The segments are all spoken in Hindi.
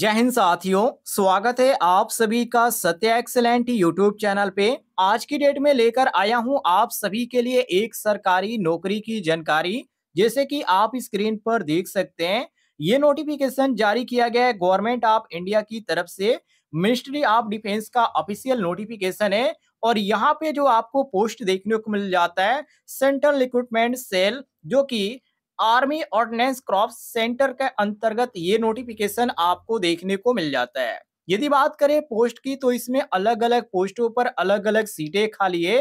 जय हिंद साथियों स्वागत है आप सभी का सत्य एक्सलेंट यूट्यूब चैनल पे आज की डेट में लेकर आया हूं आप सभी के लिए एक सरकारी नौकरी की जानकारी जैसे कि आप स्क्रीन पर देख सकते हैं ये नोटिफिकेशन जारी किया गया है गवर्नमेंट ऑफ इंडिया की तरफ से मिनिस्ट्री ऑफ डिफेंस का ऑफिशियल नोटिफिकेशन है और यहाँ पे जो आपको पोस्ट देखने को मिल जाता है सेंट्रल रिक्रूटमेंट सेल जो कि आर्मी ऑर्डिनेंस क्रॉप सेंटर के अंतर्गत ये नोटिफिकेशन आपको देखने को मिल जाता है यदि बात करें पोस्ट की तो इसमें अलग अलग पोस्टों पर अलग अलग सीटें खाली है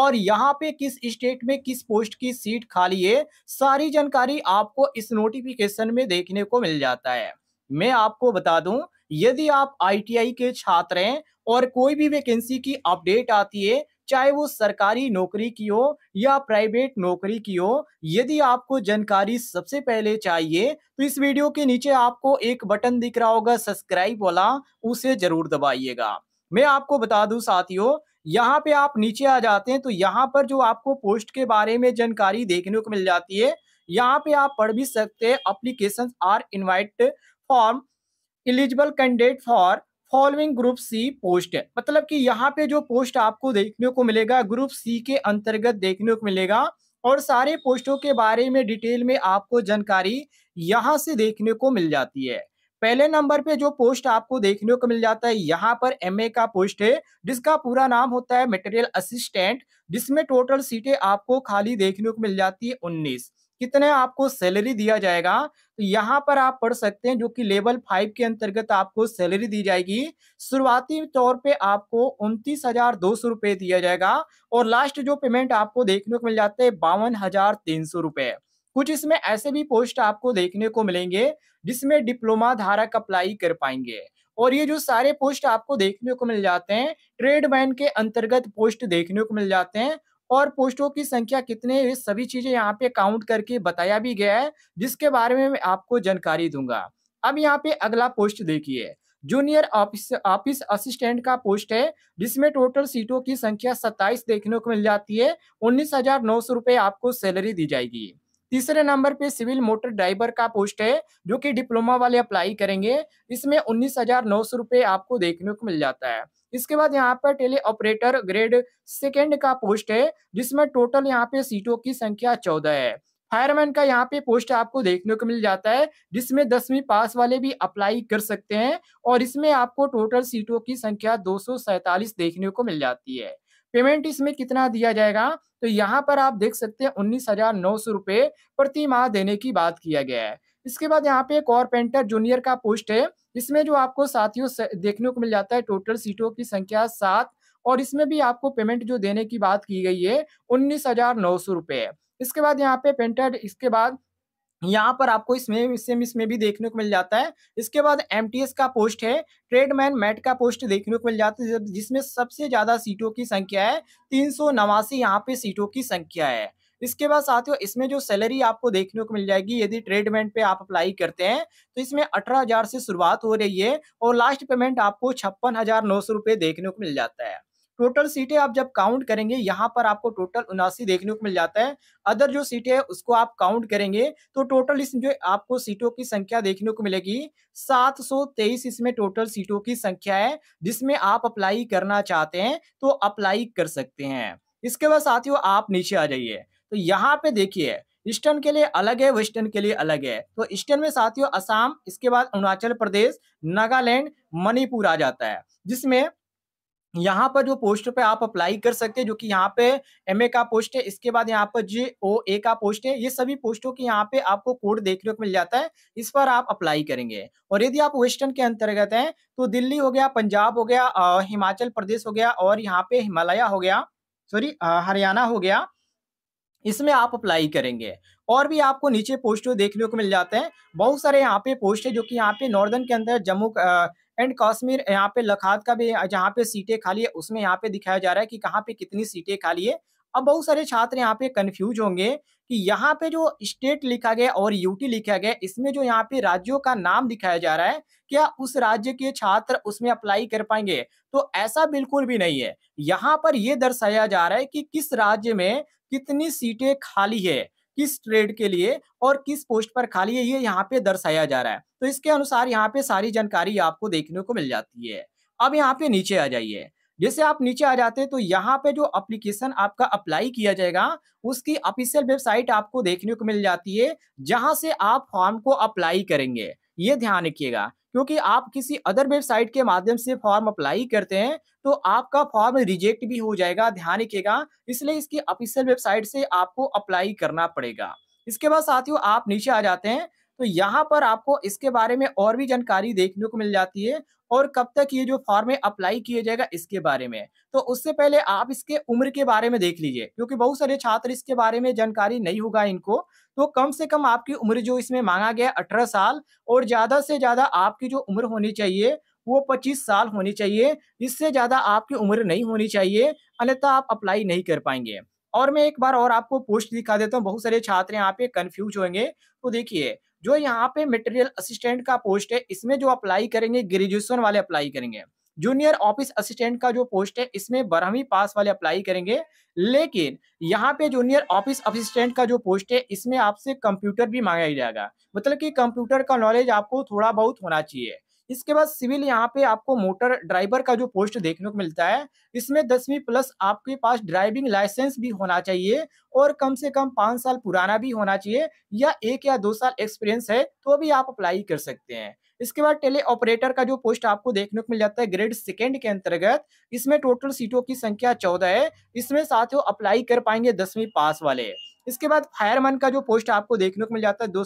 और यहाँ पे किस स्टेट में किस पोस्ट की सीट खाली है सारी जानकारी आपको इस नोटिफिकेशन में देखने को मिल जाता है मैं आपको बता दूं यदि आप आईटीआई के छात्र हैं और कोई भी वैकेंसी की अपडेट आती है चाहे वो सरकारी नौकरी की हो या प्राइवेट नौकरी की हो यदि आपको जानकारी सबसे पहले चाहिए तो इस वीडियो के नीचे आपको एक बटन दिख रहा होगा सब्सक्राइब वाला उसे जरूर दबाइएगा मैं आपको बता दूं साथियों यहाँ पे आप नीचे आ जाते हैं तो यहाँ पर जो आपको पोस्ट के बारे में जानकारी देखने को मिल जाती है यहाँ पे आप पढ़ भी सकते हैं application are invite from eligible candidate for following group C post है मतलब कि यहाँ पे जो पोस्ट आपको देखने को मिलेगा ग्रुप सी के अंतर्गत देखने को मिलेगा और सारे पोस्टों के बारे में डिटेल में आपको जानकारी यहाँ से देखने को मिल जाती है पहले नंबर पे जो पोस्ट आपको देखने को मिल जाता है यहाँ पर एमए का पोस्ट है जिसका पूरा नाम होता है मेटेरियल असिस्टेंट जिसमें टोटल सीटें आपको खाली देखने को मिल जाती है उन्नीस कितने आपको सैलरी दिया जाएगा तो यहाँ पर आप पढ़ सकते हैं जो कि लेवल फाइव के अंतर्गत आपको सैलरी दी जाएगी शुरुआती तौर पे आपको उनतीस हजार दो सौ रुपये दिया जाएगा और लास्ट जो पेमेंट आपको देखने को मिल जाता है बावन हजार तीन सौ रुपये कुछ इसमें ऐसे भी पोस्ट आपको देखने को मिलेंगे जिसमें डिप्लोमा धारक अप्लाई कर पाएंगे और ये जो सारे पोस्ट आपको देखने को मिल जाते हैं ट्रेडमैन के अंतर्गत पोस्ट देखने को मिल जाते हैं और पोस्टों की संख्या कितने है सभी चीजें यहाँ पे काउंट करके बताया भी गया है जिसके बारे में मैं आपको जानकारी दूंगा अब यहाँ पे अगला पोस्ट देखिए जूनियर ऑफिस ऑफिस असिस्टेंट का पोस्ट है जिसमें टोटल सीटों की संख्या 27 देखने को मिल जाती है उन्नीस हजार नौ सौ रुपए आपको सैलरी दी जाएगी तीसरे नंबर पे सिविल मोटर ड्राइवर का पोस्ट है जो कि डिप्लोमा वाले अप्लाई करेंगे इसमें उन्नीस हजार नौ सौ रुपये आपको देखने को मिल जाता है इसके बाद यहाँ पर टेली ऑपरेटर ग्रेड सेकेंड का पोस्ट है जिसमें टोटल यहाँ पे सीटों की संख्या चौदह है फायरमैन का यहाँ पे पोस्ट आपको देखने को मिल जाता है जिसमें दसवीं पास वाले भी अप्लाई कर सकते हैं और इसमें आपको टोटल सीटों की संख्या दो देखने को मिल जाती है पेमेंट इसमें कितना दिया जाएगा तो यहाँ पर आप देख सकते हैं उन्नीस हजार नौ सौ रुपये प्रति माह देने की बात किया गया है इसके बाद यहाँ पे एक और पेंटर जूनियर का पोस्ट है इसमें जो आपको साथियों देखने को मिल जाता है टोटल सीटों की संख्या सात और इसमें भी आपको पेमेंट जो देने की बात की गई है उन्नीस हजार नौ सौ रुपये इसके बाद यहाँ पे पेंटर इसके बाद यहाँ पर आपको इसमें सेम इसमें भी देखने को मिल जाता है इसके बाद एम का पोस्ट है ट्रेडमैन मैट का पोस्ट देखने को मिल जाता है जिसमें सबसे ज़्यादा सीटों की संख्या है तीन सौ नवासी यहाँ पे सीटों की संख्या है इसके बाद साथियों इसमें जो सैलरी आपको देखने को मिल जाएगी यदि ट्रेडमैन पे आप अप्लाई करते हैं तो इसमें अठारह हजार से शुरुआत हो रही है और लास्ट पेमेंट आपको छप्पन हजार नौ सौ देखने को मिल जाता है टोटल सीटें आप जब काउंट करेंगे यहाँ पर आपको टोटल उनासी देखने को मिल जाता है अदर जो सीटें हैं उसको आप काउंट करेंगे तो टोटल इसमें जो आपको सीटों की संख्या देखने को मिलेगी 723 इसमें टोटल सीटों की संख्या है जिसमें आप अप्लाई करना चाहते हैं तो अप्लाई कर सकते हैं इसके बाद साथियों आप नीचे आ जाइए तो यहाँ पे देखिए ईस्टर्न के लिए अलग है वेस्टर्न के लिए अलग है तो ईस्टर्न में साथियों असम इसके बाद अरुणाचल प्रदेश नागालैंड मणिपुर आ जाता है जिसमें यहाँ पर जो पोस्ट पे आप अप्लाई कर सकते हैं जो कि यहाँ पे ए का पोस्ट है इसके बाद यहाँ पर जी ओ ए का पोस्ट है ये सभी पोस्टों के यहाँ पे आपको कोड देखने को मिल जाता है इस पर आप अप्लाई करेंगे और यदि आप वेस्टर्न के अंतर्गत हैं तो दिल्ली हो गया पंजाब हो गया हिमाचल प्रदेश हो गया और यहाँ पे हिमालय हो गया सॉरी हरियाणा हो गया इसमें आप अप्लाई करेंगे और भी आपको नीचे पोस्ट देखने को मिल जाते हैं बहुत सारे यहाँ पे पोस्ट है जो कि यहाँ पे नॉर्दर्न के अंदर जम्मू एंड कश्मीर यहाँ पे लखात का भी जहाँ पे सीटें खाली है उसमें यहाँ पे दिखाया जा रहा है कि कहाँ पे कितनी सीटें खाली है अब बहुत सारे छात्र यहाँ पे कंफ्यूज होंगे कि यहाँ पे जो स्टेट लिखा गया और यूटी लिखा गया इसमें जो यहाँ पे राज्यों का नाम दिखाया जा रहा है क्या उस राज्य के छात्र उसमें अप्लाई कर पाएंगे तो ऐसा बिल्कुल भी नहीं है यहाँ पर यह दर्शाया जा रहा है कि किस राज्य में कितनी सीटें खाली है किस ट्रेड के लिए और किस पोस्ट पर खाली है ये यहाँ पे दर्शाया जा रहा है तो इसके अनुसार यहाँ पे सारी जानकारी आपको देखने को मिल जाती है अब यहाँ पे नीचे आ जाइए जैसे आप नीचे आ जाते हैं तो यहाँ पे जो एप्लीकेशन आपका अप्लाई किया जाएगा उसकी ऑफिशियल वेबसाइट आपको देखने को मिल जाती है जहां से आप फॉर्म को अप्लाई करेंगे ये ध्यान रखिएगा क्योंकि आप किसी अदर वेबसाइट के माध्यम से फॉर्म अप्लाई करते हैं तो आपका फॉर्म रिजेक्ट भी हो जाएगा ध्यान रखिएगा इसलिए इसकी ऑफिशियल वेबसाइट से आपको अप्लाई करना पड़ेगा इसके बाद साथियों आप नीचे आ जाते हैं तो यहाँ पर आपको इसके बारे में और भी जानकारी देखने को मिल जाती है और कब तक ये जो फॉर्म है अप्लाई किया जाएगा इसके बारे में तो उससे पहले आप इसके उम्र के बारे में देख लीजिए क्योंकि बहुत सारे छात्र इसके बारे में जानकारी नहीं होगा इनको तो कम से कम आपकी उम्र जो इसमें मांगा गया अठारह साल और ज्यादा से ज्यादा आपकी जो उम्र होनी चाहिए वो 25 साल होनी चाहिए इससे ज्यादा आपकी उम्र नहीं होनी चाहिए अन्यथा आप अप्लाई नहीं कर पाएंगे और मैं एक बार और आपको पोस्ट दिखा देता हूँ बहुत सारे छात्र यहाँ पे कंफ्यूज होंगे तो देखिए जो यहाँ पे मेटेरियल असिस्टेंट का पोस्ट है इसमें जो अप्लाई करेंगे ग्रेजुएशन वाले अप्लाई करेंगे जूनियर ऑफिस असिस्टेंट का जो पोस्ट है इसमें बारहवीं पास वाले अप्लाई करेंगे लेकिन यहाँ पे जूनियर ऑफिस असिस्टेंट का जो पोस्ट है इसमें आपसे कंप्यूटर भी मांगा जाएगा मतलब कि कंप्यूटर का नॉलेज आपको थोड़ा बहुत होना चाहिए इसके बाद सिविल यहाँ पे आपको मोटर ड्राइवर का जो पोस्ट देखने को मिलता है इसमें दसवीं प्लस आपके पास ड्राइविंग लाइसेंस भी होना चाहिए और कम से कम पाँच साल पुराना भी होना चाहिए या एक या दो साल एक्सपीरियंस है तो भी आप अप्लाई कर सकते हैं इसके बाद टेले ऑपरेटर का जो पोस्ट आपको देखने को मिल जाता है ग्रेड सेकेंड के अंतर्गत इसमें टोटल सीटों की संख्या चौदह है इसमें साथियों अप्लाई कर पाएंगे दसवीं पास वाले इसके बाद फायरमैन का जो पोस्ट आपको देखने को मिल जाता है दो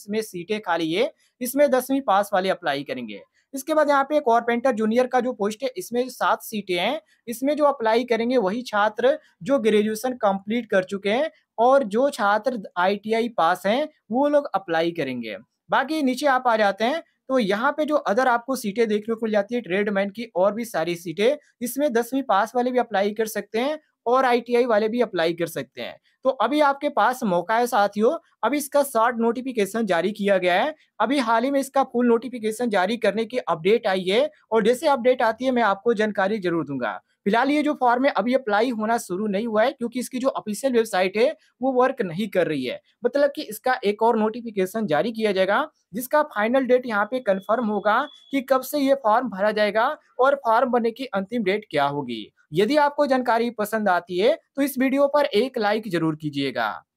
इसमें सीटें खाली है इसमें दसवीं पास वाले अप्लाई करेंगे इसके बाद यहाँ पे कॉरपेंटर जूनियर का जो पोस्ट है इसमें सात सीटें हैं इसमें जो अप्लाई करेंगे वही छात्र जो ग्रेजुएशन कंप्लीट कर चुके हैं और जो छात्र आईटीआई पास हैं वो लोग अप्लाई करेंगे बाकी नीचे आप आ जाते हैं तो यहाँ पे जो अदर आपको सीटें देखने को मिल जाती है ट्रेडमैन की और भी सारी सीटें इसमें दसवीं पास वाले भी अप्लाई कर सकते हैं और आईटीआई वाले भी अप्लाई कर सकते हैं तो अभी आपके पास मौका है साथियों अभी इसका शॉर्ट नोटिफिकेशन जारी किया गया है अभी हाल ही में इसका फुल नोटिफिकेशन जारी करने की अपडेट आई है और जैसे अपडेट आती है मैं आपको जानकारी जरूर दूंगा फिलहाल ये जो फॉर्म है अभी अप्लाई होना शुरू नहीं हुआ है क्योंकि इसकी जो ऑफिशियल वेबसाइट है वो वर्क नहीं कर रही है मतलब कि इसका एक और नोटिफिकेशन जारी किया जाएगा जिसका फाइनल डेट यहाँ पे कंफर्म होगा कि कब से ये फॉर्म भरा जाएगा और फॉर्म भरने की अंतिम डेट क्या होगी यदि आपको जानकारी पसंद आती है तो इस वीडियो पर एक लाइक जरूर कीजिएगा